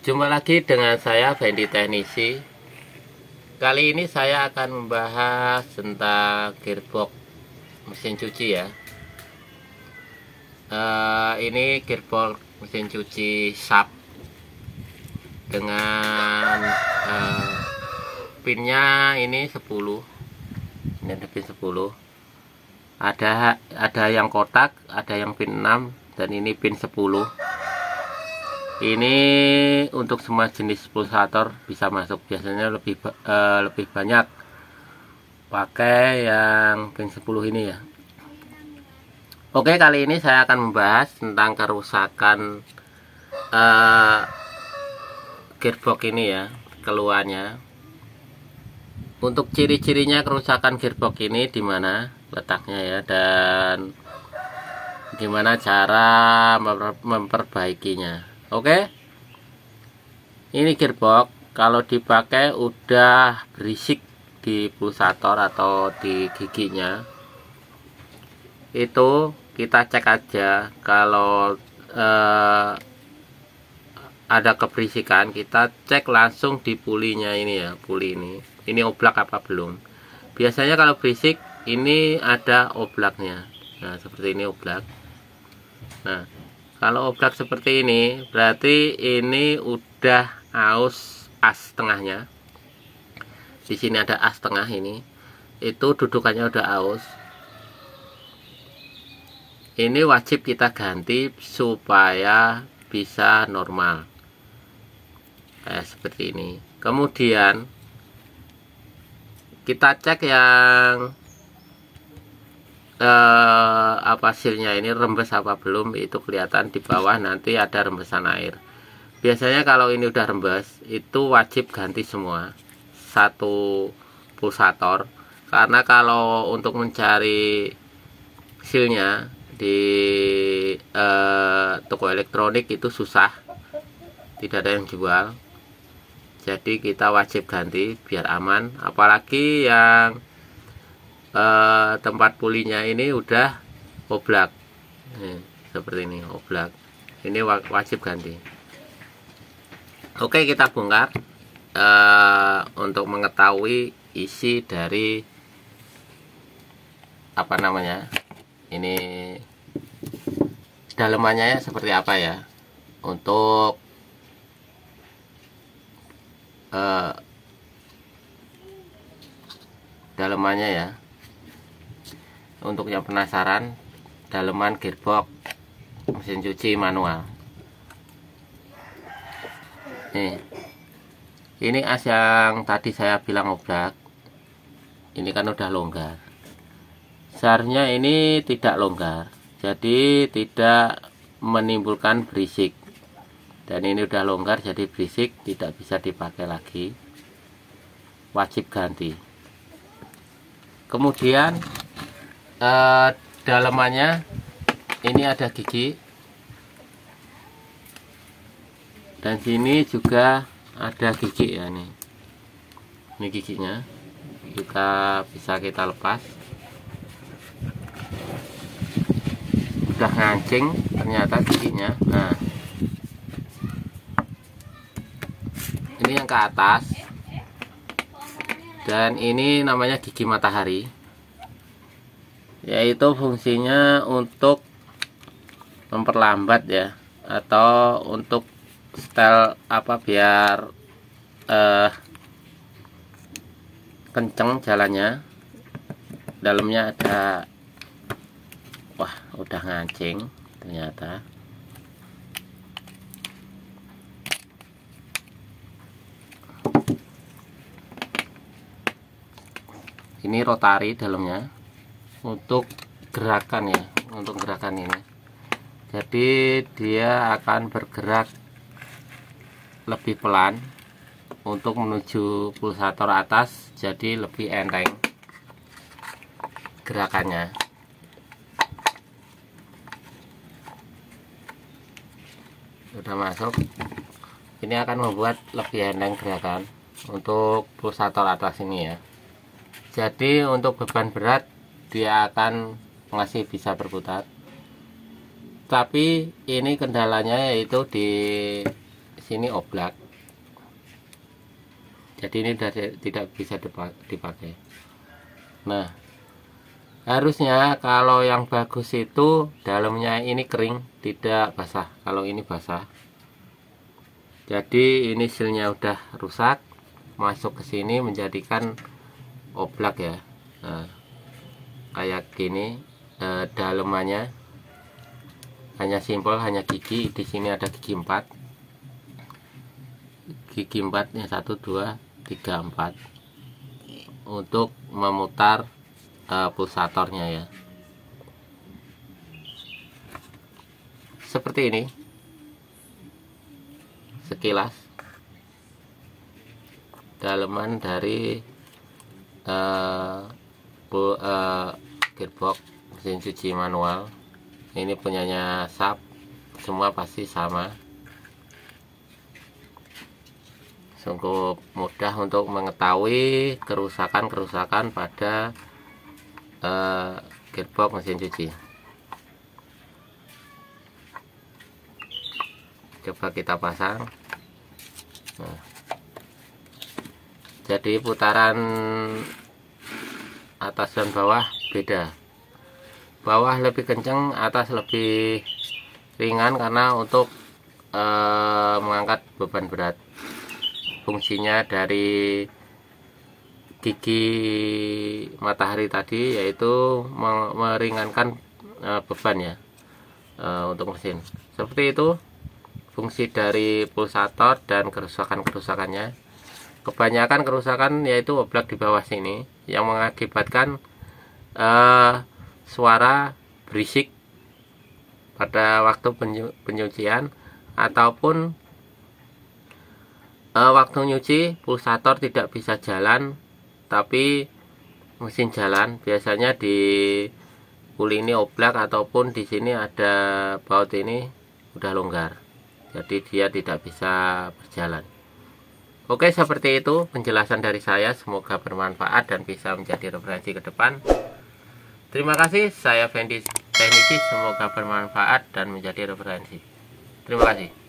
Jumpa lagi dengan saya Fendi Teknisi Kali ini saya akan membahas tentang gearbox mesin cuci ya uh, Ini gearbox mesin cuci sub Dengan uh, pinnya ini 10 Ini ada pin 10 ada, ada yang kotak, ada yang pin 6 Dan ini pin 10 ini untuk semua jenis pulsator bisa masuk biasanya lebih uh, lebih banyak pakai yang pin 10 ini ya Oke kali ini saya akan membahas tentang kerusakan uh, gearbox ini ya keluarnya untuk ciri-cirinya kerusakan gearbox ini di mana letaknya ya dan gimana cara memperbaikinya oke okay? ini gearbox kalau dipakai udah berisik di pulsator atau di giginya itu kita cek aja kalau eh, ada keberisikan kita cek langsung di pulinya ini ya puli ini ini oblak apa belum biasanya kalau berisik ini ada oblaknya nah seperti ini oblak nah kalau oblak seperti ini berarti ini udah aus as tengahnya di sini ada as tengah ini itu dudukannya udah aus ini wajib kita ganti supaya bisa normal eh, seperti ini kemudian kita cek yang eh, apa hasilnya ini rembes apa belum itu kelihatan di bawah nanti ada rembesan air biasanya kalau ini udah rembes itu wajib ganti semua satu pulsator karena kalau untuk mencari silnya di eh, toko elektronik itu susah tidak ada yang jual jadi kita wajib ganti biar aman apalagi yang eh, tempat pulinya ini udah oblak ini, seperti ini oblak ini wajib ganti oke kita bongkar eh, untuk mengetahui isi dari apa namanya ini dalemannya ya seperti apa ya untuk uh, dalemannya ya untuk yang penasaran daleman gearbox mesin cuci manual nih ini as yang tadi saya bilang obrak ini kan udah longgar seharusnya ini tidak longgar jadi tidak menimbulkan berisik dan ini udah longgar jadi berisik tidak bisa dipakai lagi wajib ganti kemudian Eh, dalamannya ini ada gigi dan sini juga ada gigi ya nih ini giginya kita bisa kita lepas sudah ngancing ternyata giginya nah ini yang ke atas dan ini namanya gigi matahari yaitu fungsinya untuk memperlambat ya atau untuk setel apa biar eh, kenceng jalannya dalamnya ada wah udah ngancing ternyata ini rotari dalamnya untuk gerakan ya untuk gerakan ini jadi dia akan bergerak lebih pelan untuk menuju pulsator atas jadi lebih enteng gerakannya sudah masuk ini akan membuat lebih enteng gerakan untuk pulsator atas ini ya jadi untuk beban berat dia akan masih bisa berputar tapi ini kendalanya yaitu di sini oblak jadi ini tidak bisa dipakai nah harusnya kalau yang bagus itu dalamnya ini kering tidak basah kalau ini basah jadi ini silnya udah rusak masuk ke sini menjadikan oblak ya nah, kayak gini e, dalemannya hanya simpel hanya gigi di sini ada gigi empat gigi empatnya satu dua tiga empat untuk memutar e, pulsatornya ya seperti ini sekilas daleman dari uh, full uh, eh, gearbox mesin cuci manual ini punyanya sap semua pasti sama sungguh mudah untuk mengetahui kerusakan-kerusakan pada uh, gearbox mesin cuci coba kita pasang nah. jadi putaran atas dan bawah beda bawah lebih kenceng atas lebih ringan karena untuk e, mengangkat beban berat fungsinya dari gigi matahari tadi yaitu meringankan e, beban ya e, untuk mesin seperti itu fungsi dari pulsator dan kerusakan-kerusakannya kebanyakan kerusakan yaitu oblak di bawah sini yang mengakibatkan uh, suara berisik pada waktu penyu penyucian ataupun uh, waktu nyuci pulsator tidak bisa jalan tapi mesin jalan biasanya di kuli ini oblak ataupun di sini ada baut ini udah longgar jadi dia tidak bisa berjalan Oke, seperti itu penjelasan dari saya. Semoga bermanfaat dan bisa menjadi referensi ke depan. Terima kasih, saya Fendi Teknisi. Semoga bermanfaat dan menjadi referensi. Terima kasih.